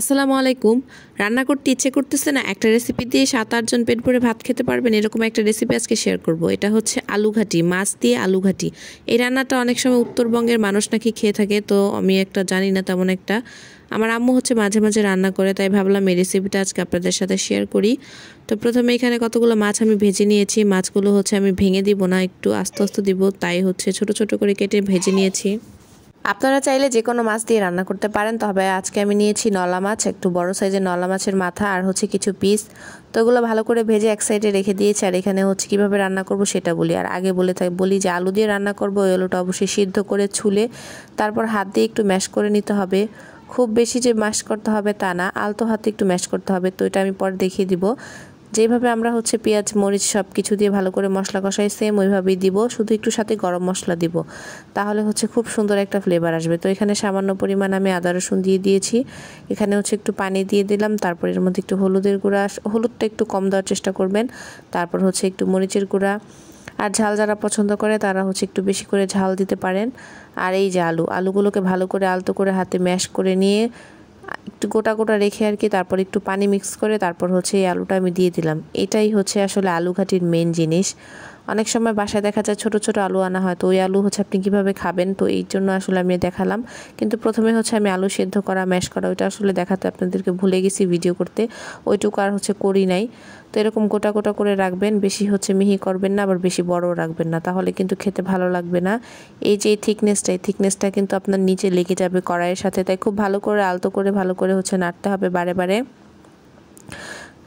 আসসালামু আলাইকুম রান্না করতে ইচ্ছে করতেছে না একটা রেসিপি দিয়ে সাত আটজন পেট ভরে ভাত খেতে পারবেন এরকম একটা রেসিপি আজকে শেয়ার করব এটা হচ্ছে আলু মাছ দিয়ে আলু এই রান্নাটা অনেক সময় উত্তরবঙ্গের মানুষ নাকি খেয়ে থাকে তো আমি একটা জানি না তেমন একটা আমার আম্মু হচ্ছে মাঝে মাঝে রান্না করে তাই ভাবলাম এই রেসিপিটা আজকে আপনাদের সাথে শেয়ার করি তো প্রথমে এখানে কতগুলো মাছ আমি ভেজে নিয়েছি মাছগুলো হচ্ছে আমি ভেঙে দিব না একটু আস্তে আস্তে দিব তাই হচ্ছে ছোট ছোট করে কেটে ভেজে নিয়েছি আপনারা চাইলে যে কোনো মাছ দিয়ে রান্না করতে পারেন তবে আজকে আমি নিয়েছি নলা মাছ একটু বড় সাইজের নলা মাছের মাথা আর হচ্ছে কিছু পিস তো ওগুলো ভালো করে ভেজে এক সাইডে রেখে দিয়েছি আর এখানে হচ্ছে কীভাবে রান্না করব সেটা বলি আর আগে বলে থাকি বলি যে আলু দিয়ে রান্না করব ওই আলুটা অবশ্যই সিদ্ধ করে ছুলে তারপর হাত দিয়ে একটু ম্যাশ করে নিতে হবে খুব বেশি যে ম্যাশ করতে হবে তা না আলতো হাতে একটু ম্যাশ করতে হবে তো এটা আমি পরে দেখিয়ে দিব যেভাবে আমরা হচ্ছে পেঁয়াজ মরিচ সব কিছু দিয়ে ভালো করে মশলা কষাই সেম ওইভাবেই দিব শুধু একটু সাথে গরম মশলা দিব তাহলে হচ্ছে খুব সুন্দর একটা ফ্লেভার আসবে তো এখানে সামান্য পরিমাণ আমি আদা রসুন দিয়ে দিয়েছি এখানে হচ্ছে একটু পানি দিয়ে দিলাম তারপর এর মধ্যে একটু হলুদের গুঁড়া হলুদটা একটু কম দেওয়ার চেষ্টা করবেন তারপর হচ্ছে একটু মরিচের গুঁড়া আর ঝাল যারা পছন্দ করে তারা হচ্ছে একটু বেশি করে ঝাল দিতে পারেন আর এই যে আলু আলুগুলোকে ভালো করে আলতো করে হাতে ম্যাশ করে নিয়ে একটু গোটা গোটা রেখে আর কি তারপর একটু পানি মিক্স করে তারপর হচ্ছে এই আলুটা আমি দিয়ে দিলাম এটাই হচ্ছে আসলে আলু ঘাটির মেন জিনিস অনেক সময় বাসায় দেখা যায় ছোট ছোট আলু আনা হয় তো ওই আলু হচ্ছে আপনি কীভাবে খাবেন তো এই জন্য আসলে আমি দেখালাম কিন্তু প্রথমে হচ্ছে আমি আলু সেদ্ধ করা ম্যাশ করা ওইটা আসলে দেখাতে আপনাদেরকে ভুলে গেছি ভিডিও করতে ওইটুকু আর হচ্ছে করি নাই তো এরকম গোটা গোটা করে রাখবেন বেশি হচ্ছে মিহি করবেন না আবার বেশি বড় রাখবেন না তাহলে কিন্তু খেতে ভালো লাগবে না এই যে থিকনেসটা এই থিকনেসটা কিন্তু আপনার নিচে লেগে যাবে কড়াইয়ের সাথে তাই খুব ভালো করে আলতো করে ভালো করে হচ্ছে নাড়তে হবে বারে বারে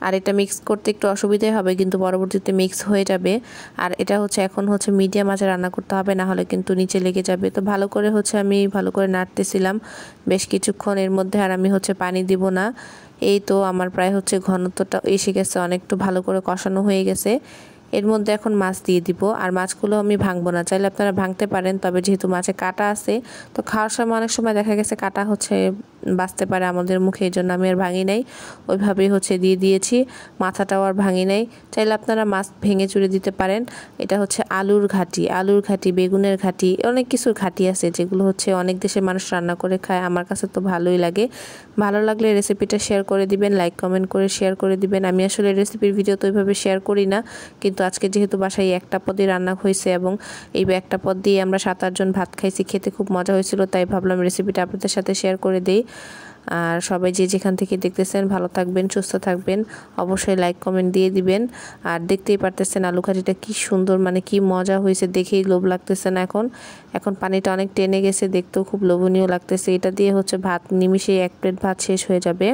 আর এটা মিক্স করতে একটু অসুবিধাই হবে কিন্তু পরবর্তীতে মিক্স হয়ে যাবে আর এটা হচ্ছে এখন হচ্ছে মিডিয়াম আঁচে রান্না করতে হবে না হলে কিন্তু নিচে লেগে যাবে তো ভালো করে হচ্ছে আমি ভালো করে নাড়তেছিলাম বেশ কিছুক্ষণ এর মধ্যে আর আমি হচ্ছে পানি দিব না এই তো আমার প্রায় হচ্ছে ঘনত্বটা এসে গেছে অনেকটু ভালো করে কষানো হয়ে গেছে এর মধ্যে এখন মাছ দিয়ে দিব আর মাছগুলো আমি ভাঙবো না চাইলে আপনারা ভাঙতে পারেন তবে যেহেতু মাছে কাটা আছে তো খাওয়ার সময় অনেক সময় দেখা গেছে কাটা হচ্ছে বাঁচতে পারে আমাদের মুখে এই জন্য আমি আর ভাঙি নাই ওইভাবেই হচ্ছে দিয়ে দিয়েছি মাথাটাও আর ভাঙি নাই চাইলে আপনারা মাছ ভেঙে চুড়ে দিতে পারেন এটা হচ্ছে আলুর ঘাটি আলুর ঘাটি বেগুনের ঘাটি অনেক কিছুর ঘাটি আছে যেগুলো হচ্ছে অনেক দেশের মানুষ রান্না করে খায় আমার কাছে তো ভালোই লাগে ভালো লাগলে রেসিপিটা শেয়ার করে দিবেন লাইক কমেন্ট করে শেয়ার করে দিবেন আমি আসলে রেসিপির ভিডিও তো ওইভাবে শেয়ার করি না কিন্তু আজকে যেহেতু বাসায় একটা পদই রান্না হয়েছে এবং এই একটা পদ দিয়ে আমরা সাত আটজন ভাত খাইছি খেতে খুব মজা হয়েছিল তাই ভাবলাম রেসিপিটা আপনাদের সাথে শেয়ার করে দিই আর সবাই যে যেখান থেকে দেখতেছেন ভালো থাকবেন সুস্থ থাকবেন অবশ্যই লাইক কমেন্ট দিয়ে দিবেন আর দেখতেই পারতেছেন আলু কাঠিটা কী সুন্দর মানে কি মজা হয়েছে দেখেই লোভ লাগতেছে না এখন এখন পানিটা অনেক টেনে গেছে দেখতেও খুব লোভনীয় লাগতেছে এটা দিয়ে হচ্ছে ভাত নিমিশে এক প্লেট ভাত শেষ হয়ে যাবে